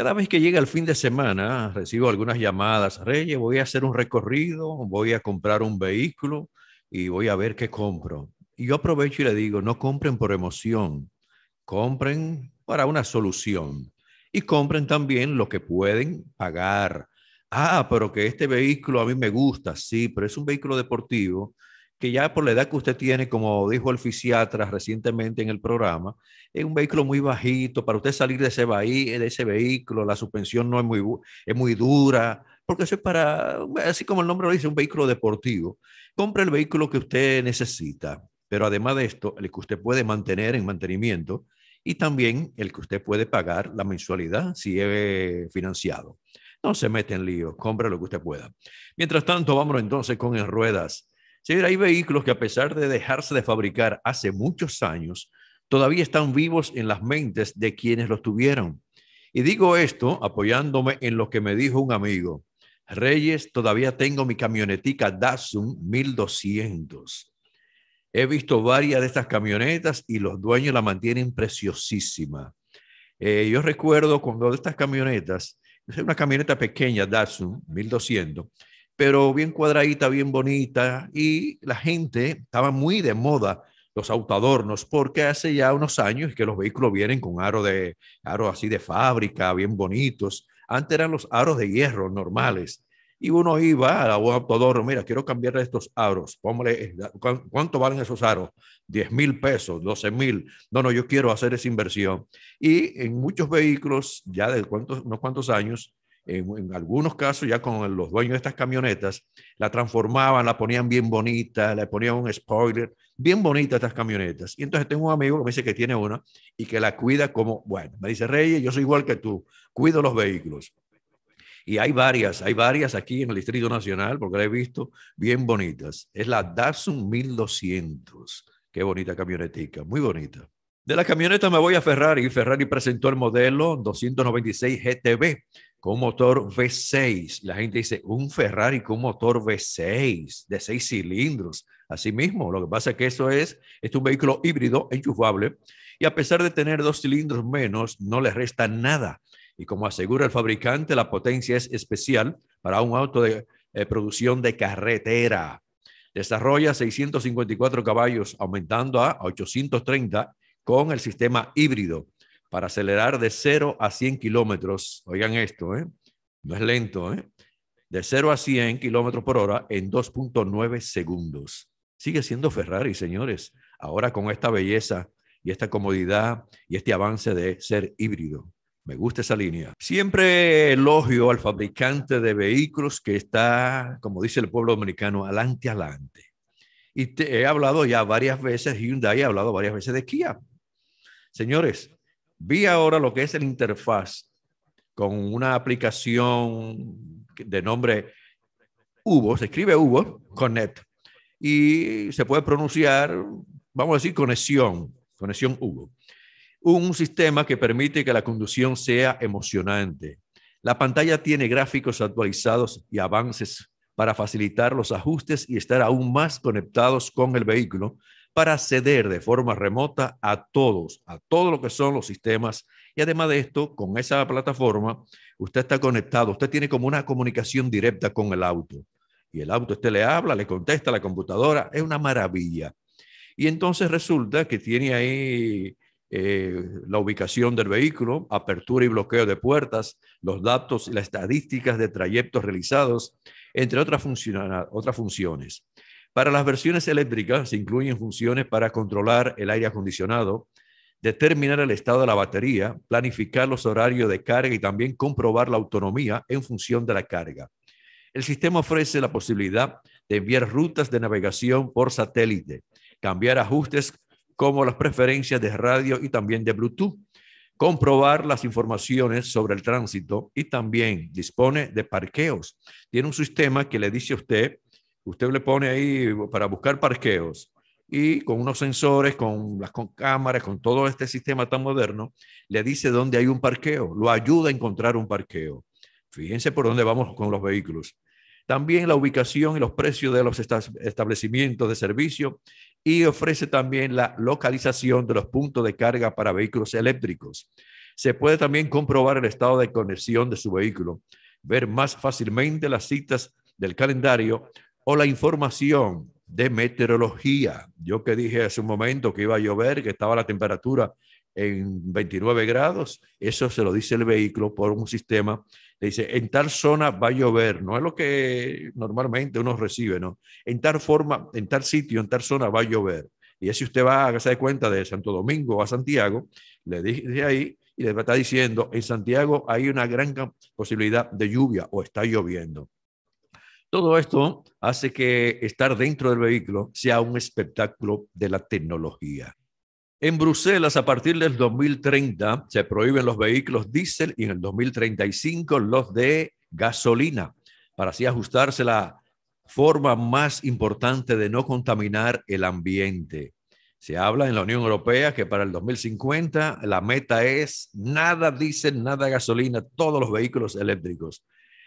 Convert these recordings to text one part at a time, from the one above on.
Cada vez que llega el fin de semana, recibo algunas llamadas, Reyes, voy a hacer un recorrido, voy a comprar un vehículo y voy a ver qué compro. Y yo aprovecho y le digo, no compren por emoción, compren para una solución y compren también lo que pueden pagar. Ah, pero que este vehículo a mí me gusta, sí, pero es un vehículo deportivo que ya por la edad que usted tiene, como dijo el fisiatra recientemente en el programa, es un vehículo muy bajito, para usted salir de ese, ese vehículo, la suspensión no es muy, es muy dura, porque eso es para, así como el nombre lo dice, un vehículo deportivo. Compre el vehículo que usted necesita, pero además de esto, el que usted puede mantener en mantenimiento y también el que usted puede pagar la mensualidad si es financiado. No se mete en lío, compre lo que usted pueda. Mientras tanto, vámonos entonces con en ruedas Señor, hay vehículos que a pesar de dejarse de fabricar hace muchos años, todavía están vivos en las mentes de quienes los tuvieron. Y digo esto apoyándome en lo que me dijo un amigo. Reyes, todavía tengo mi camionetica Datsun 1200. He visto varias de estas camionetas y los dueños la mantienen preciosísima. Eh, yo recuerdo cuando de estas camionetas, es una camioneta pequeña Datsun 1200, pero bien cuadradita, bien bonita, y la gente estaba muy de moda los autoadornos, porque hace ya unos años que los vehículos vienen con aros de aro así de fábrica, bien bonitos. Antes eran los aros de hierro normales. Y uno iba a un autoadorno, mira, quiero cambiarle estos aros. Eh, ¿cuánto valen esos aros? 10 mil pesos, 12 mil. No, no, yo quiero hacer esa inversión. Y en muchos vehículos, ya de cuántos, unos cuantos años, en, algunos casos ya con los dueños de estas camionetas, la transformaban, la ponían bien bonita, le ponían un spoiler, bien bonita estas camionetas. Y entonces tengo un amigo que me dice que tiene una y que la cuida como, bueno, me dice, Reyes, yo soy igual que tú, cuido los vehículos. Y hay varias, hay varias aquí en el Distrito Nacional, porque la he visto, bien bonitas. Es la Datsun 1200. Qué bonita camionetica, muy bonita. De la camioneta me voy a Ferrari. Ferrari presentó el modelo 296 GTB, con motor V6. La gente dice, un Ferrari con motor V6 de seis cilindros. Así mismo, lo que pasa es que eso es, es un vehículo híbrido enchufable y a pesar de tener dos cilindros menos, no le resta nada. Y como asegura el fabricante, la potencia es especial para un auto de eh, producción de carretera. Desarrolla 654 caballos, aumentando a 830 con el sistema híbrido para acelerar de 0 a 100 kilómetros. Oigan esto, ¿eh? No es lento, ¿eh? De 0 a 100 kilómetros por hora en 2.9 segundos. Sigue siendo Ferrari, señores. Ahora con esta belleza y esta comodidad y este avance de ser híbrido. Me gusta esa línea. Siempre elogio al fabricante de vehículos que está, como dice el pueblo dominicano, adelante, adelante. Y te he hablado ya varias veces, Hyundai ha hablado varias veces de Kia. Señores, Vi ahora lo que es el interfaz con una aplicación de nombre Hugo, se escribe Hugo, Connect, y se puede pronunciar, vamos a decir, conexión, conexión Hugo. Un sistema que permite que la conducción sea emocionante. La pantalla tiene gráficos actualizados y avances para facilitar los ajustes y estar aún más conectados con el vehículo, para acceder de forma remota a todos, a todo lo que son los sistemas. Y además de esto, con esa plataforma, usted está conectado, usted tiene como una comunicación directa con el auto. Y el auto, usted le habla, le contesta la computadora, es una maravilla. Y entonces resulta que tiene ahí eh, la ubicación del vehículo, apertura y bloqueo de puertas, los datos y las estadísticas de trayectos realizados, entre otras, otras funciones. Para las versiones eléctricas se incluyen funciones para controlar el aire acondicionado, determinar el estado de la batería, planificar los horarios de carga y también comprobar la autonomía en función de la carga. El sistema ofrece la posibilidad de enviar rutas de navegación por satélite, cambiar ajustes como las preferencias de radio y también de Bluetooth, comprobar las informaciones sobre el tránsito y también dispone de parqueos. Tiene un sistema que le dice a usted Usted le pone ahí para buscar parqueos y con unos sensores, con las con cámaras, con todo este sistema tan moderno, le dice dónde hay un parqueo, lo ayuda a encontrar un parqueo. Fíjense por dónde vamos con los vehículos. También la ubicación y los precios de los establecimientos de servicio y ofrece también la localización de los puntos de carga para vehículos eléctricos. Se puede también comprobar el estado de conexión de su vehículo, ver más fácilmente las citas del calendario o la información de meteorología. Yo que dije hace un momento que iba a llover, que estaba la temperatura en 29 grados, eso se lo dice el vehículo por un sistema. Le dice, en tal zona va a llover, no es lo que normalmente uno recibe, ¿no? En tal forma, en tal sitio, en tal zona va a llover. Y si usted va a de cuenta de Santo Domingo a Santiago, le dije ahí y le está diciendo, en Santiago hay una gran posibilidad de lluvia o está lloviendo. Todo esto hace que estar dentro del vehículo sea un espectáculo de la tecnología. En Bruselas, a partir del 2030, se prohíben los vehículos diésel y en el 2035 los de gasolina, para así ajustarse la forma más importante de no contaminar el ambiente. Se habla en la Unión Europea que para el 2050 la meta es nada diésel, nada gasolina, todos los vehículos eléctricos.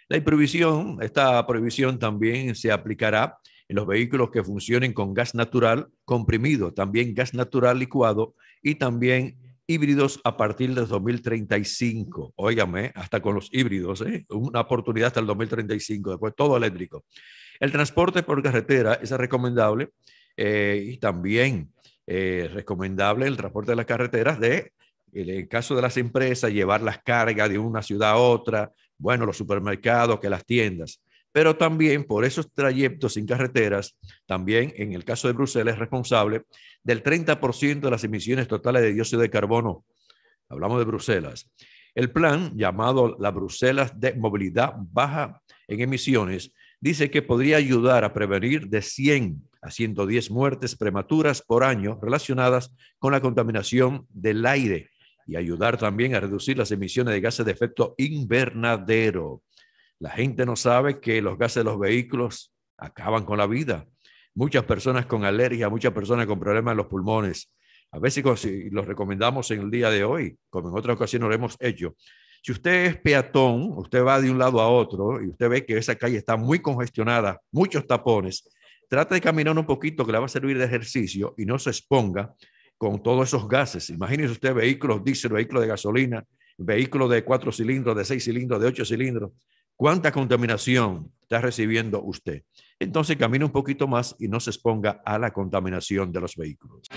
La prohibición, esta prohibición también se aplicará en los vehículos que funcionen con gas natural comprimido, también gas natural licuado y también híbridos a partir del 2035. Óigame, ¿eh? hasta con los híbridos, ¿eh? una oportunidad hasta el 2035, después todo eléctrico. El transporte por carretera es recomendable eh, y también eh, recomendable el transporte de las carreteras de, en el caso de las empresas, llevar las cargas de una ciudad a otra, bueno, los supermercados, que las tiendas. Pero también por esos trayectos sin carreteras, también en el caso de Bruselas es responsable del 30% de las emisiones totales de dióxido de carbono. Hablamos de Bruselas. El plan llamado la Bruselas de movilidad baja en emisiones dice que podría ayudar a prevenir de 100 a 110 muertes prematuras por año relacionadas con la contaminación del aire y ayudar también a reducir las emisiones de gases de efecto invernadero. La gente no sabe que los gases de los vehículos acaban con la vida. Muchas personas con alergia, muchas personas con problemas en los pulmones. A veces los recomendamos en el día de hoy, como en otras ocasiones lo hemos hecho. Si usted es peatón, usted va de un lado a otro y usted ve que esa calle está muy congestionada, muchos tapones, trata de caminar un poquito que le va a servir de ejercicio y no se exponga con todos esos gases. imagínense usted vehículos diésel, vehículos de gasolina, vehículos de cuatro cilindros, de seis cilindros, de ocho cilindros. ¿Cuánta contaminación está recibiendo usted? Entonces camine un poquito más y no se exponga a la contaminación de los vehículos.